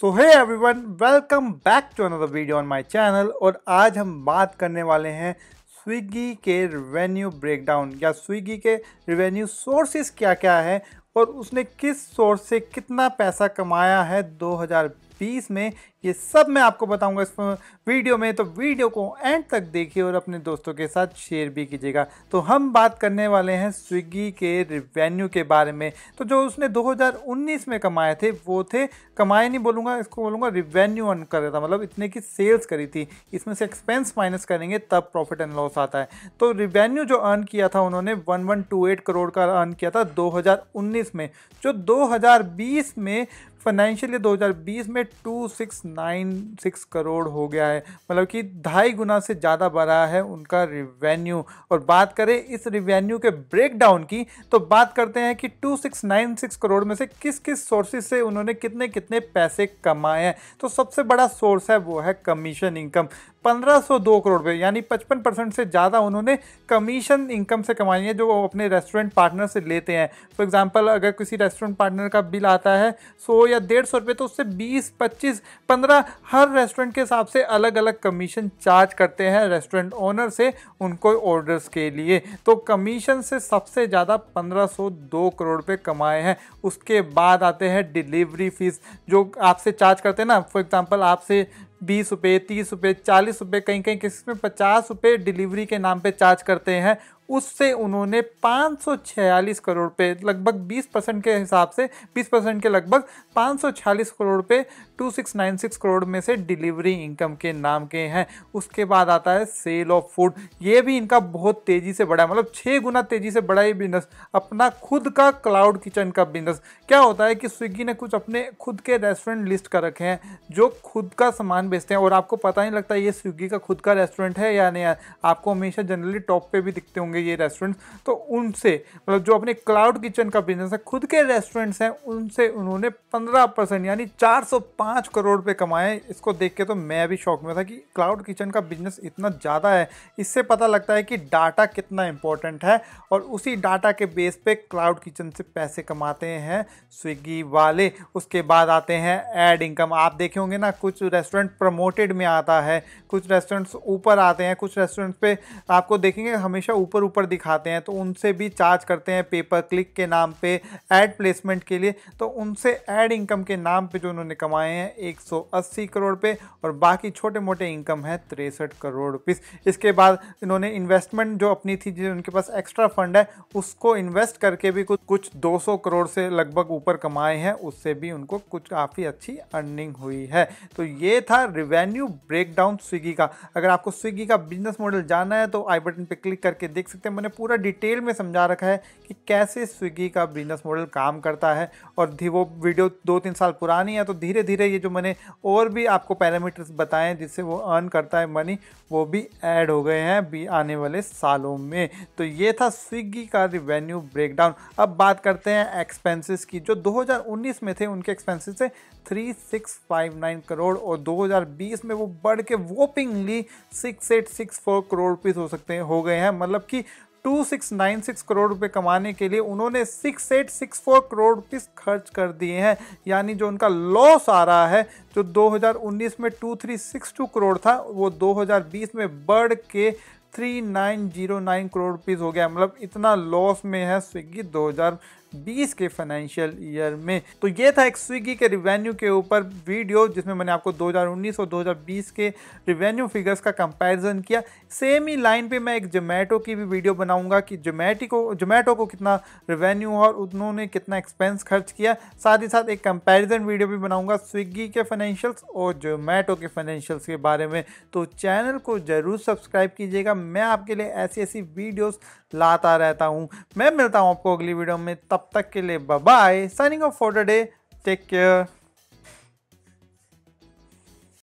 so hi everyone welcome back to another video on my channel और आज हम बात करने वाले हैं स्विगी के रेवेन्यू ब्रेकडाउन या स्विगी के रेवेन्यू सोर्सेस क्या क्या है और उसने किस सोर्स से कितना पैसा कमाया है 2020 में ये सब मैं आपको बताऊंगा इस वीडियो में तो वीडियो को एंड तक देखिए और अपने दोस्तों के साथ शेयर भी कीजिएगा तो हम बात करने वाले हैं स्विगी के रिवेन्यू के बारे में तो जो उसने 2019 में कमाए थे वो थे कमाए नहीं बोलूँगा इसको बोलूँगा रिवेन्यू अर्न कर रहा था मतलब इतने की सेल्स करी थी इसमें से एक्सपेंस माइनस करेंगे तब प्रॉफिट एंड लॉस आता है तो रिवेन्यू जो अर्न किया था उन्होंने वन करोड़ का अर्न किया था दो में जो 2020 में फाइनेंशियल ईयर 2020 में 2696 करोड़ हो गया है मतलब कि ढाई गुना से ज़्यादा बढ़ा है उनका रिवेन्यू और बात करें इस रिवेन्यू के ब्रेकडाउन की तो बात करते हैं कि 2696 करोड़ में से किस किस सोर्सेज से उन्होंने कितने कितने पैसे कमाए हैं तो सबसे बड़ा सोर्स है वो है कमीशन इनकम 1502 करोड़ रुपए यानी 55 परसेंट से ज़्यादा उन्होंने कमीशन इनकम से कमाई है जो अपने रेस्टोरेंट पार्टनर से लेते हैं फॉर एग्जांपल अगर किसी रेस्टोरेंट पार्टनर का बिल आता है 100 या या डेढ़ सौ रुपये तो उससे बीस पच्चीस पंद्रह हर रेस्टोरेंट के हिसाब से अलग अलग कमीशन चार्ज करते हैं रेस्टोरेंट ओनर से उनको ऑर्डर्स के लिए तो कमीशन से सबसे ज़्यादा पंद्रह सौ दो करोड़ रुपये कमाए हैं उसके बाद आते हैं डिलीवरी फीस जो आपसे चार्ज करते हैं ना फॉर एग्ज़ाम्पल आपसे बीस रुपये तीस रुपये चालीस रुपये कहीं कहीं किसी में पचास रुपये डिलीवरी के नाम पे चार्ज करते हैं उससे उन्होंने 546 करोड़ रुपये लगभग 20 परसेंट के हिसाब से 20 परसेंट के लगभग 546 करोड़ रुपये 2696 करोड़ में से डिलीवरी इनकम के नाम के हैं उसके बाद आता है सेल ऑफ फूड ये भी इनका बहुत तेज़ी से बढ़ा मतलब छः गुना तेज़ी से बढ़ा ये बिजनेस अपना खुद का क्लाउड किचन का बिजनेस क्या होता है कि स्विगी ने कुछ अपने खुद के रेस्टोरेंट लिस्ट कर रखे हैं जो खुद का सामान बेचते हैं और आपको पता नहीं लगता ये स्विगी का खुद का रेस्टोरेंट है या नहीं आपको हमेशा जनरली टॉप पर भी दिखते होंगे होंगे ये रेस्टोरेंट्स तो उनसे मतलब जो अपने क्लाउड किचन का बिजनेस है खुद के रेस्टोरेंट्स हैं उनसे उन्होंने 15 परसेंट यानी 405 करोड़ रुपये कमाए इसको देख के तो मैं भी शौक में था कि क्लाउड किचन का बिजनेस इतना ज़्यादा है इससे पता लगता है कि डाटा कितना इंपॉर्टेंट है और उसी डाटा के बेस पर क्लाउड किचन से पैसे कमाते हैं स्विगी वाले उसके बाद आते हैं एड इनकम आप देखे होंगे ना कुछ रेस्टोरेंट प्रमोटेड में आता है कुछ रेस्टोरेंट्स ऊपर आते हैं कुछ रेस्टोरेंट पे आपको देखेंगे हमेशा ऊपर ऊपर दिखाते हैं तो उनसे भी चार्ज करते हैं पेपर क्लिक के नाम पे एड प्लेसमेंट के लिए तो उनसे एड इनकम के नाम पे जो उन्होंने कमाए हैं 180 करोड़ पे और बाकी छोटे मोटे इनकम है तिरसठ करोड़ रुपीस इसके बाद इन्होंने इन्वेस्टमेंट जो अपनी थी जिन उनके पास एक्स्ट्रा फंड है उसको इन्वेस्ट करके भी कुछ कुछ दो करोड़ से लगभग ऊपर कमाए हैं उससे भी उनको कुछ काफ़ी अच्छी अर्निंग हुई है तो ये था रिवेन्यू ब्रेकडाउन स्विगी का अगर आपको स्विगी का बिजनेस मॉडल जानना है तो आई बटन पर क्लिक करके देख सकते हैं मैंने पूरा डिटेल में समझा रखा है कि कैसे स्विगी का बिजनेस मॉडल काम करता है और वो वीडियो दो तीन साल पुरानी है तो धीरे धीरे ये जो मैंने और भी आपको पैरामीटर्स बताए जिससे वो अर्न करता है मनी वो भी ऐड हो गए हैं भी आने वाले सालों में तो ये था स्विगी का रिवेन्यू ब्रेकडाउन अब बात करते हैं एक्सपेंसेस की जो 2019 में थे उनके एक्सपेंसेस थे 3659 करोड़ और 2020 में वो बढ़ के whoppingly six six eight four crore rupees हो सकते हैं हो गए हैं मतलब कि 2696 करोड़ रुपए कमाने के लिए उन्होंने 6864 करोड़ रुपीस खर्च कर दिए हैं यानी जो उनका लॉस आ रहा है जो 2019 में 2362 करोड़ था वो 2020 में बढ़ के 3909 करोड़ रुपीस हो गया मतलब इतना लॉस में है स्विगी हज़ार 2020 के फाइनेंशियल ईयर में तो ये था एक स्विगी के रिवेन्यू के ऊपर वीडियो जिसमें मैंने आपको 2019 और 2020 के रिवेन्यू फिगर्स का कंपैरिजन किया सेम ही लाइन पे मैं एक जोमेटो की भी वीडियो बनाऊंगा कि जोमेटी को जोमेटो को कितना रिवेन्यू और उन्होंने कितना एक्सपेंस खर्च किया साथ ही साथ एक कंपेरिजन वीडियो भी बनाऊंगा स्विगी के फाइनेंशियल्स और जोमेटो के फाइनेंशियल्स के बारे में तो चैनल को ज़रूर सब्सक्राइब कीजिएगा मैं आपके लिए ऐसी ऐसी वीडियोज़ लाता रहता हूँ मैं मिलता हूँ आपको अगली वीडियो में तब तब तक के लिए bye bye signing off for the day take care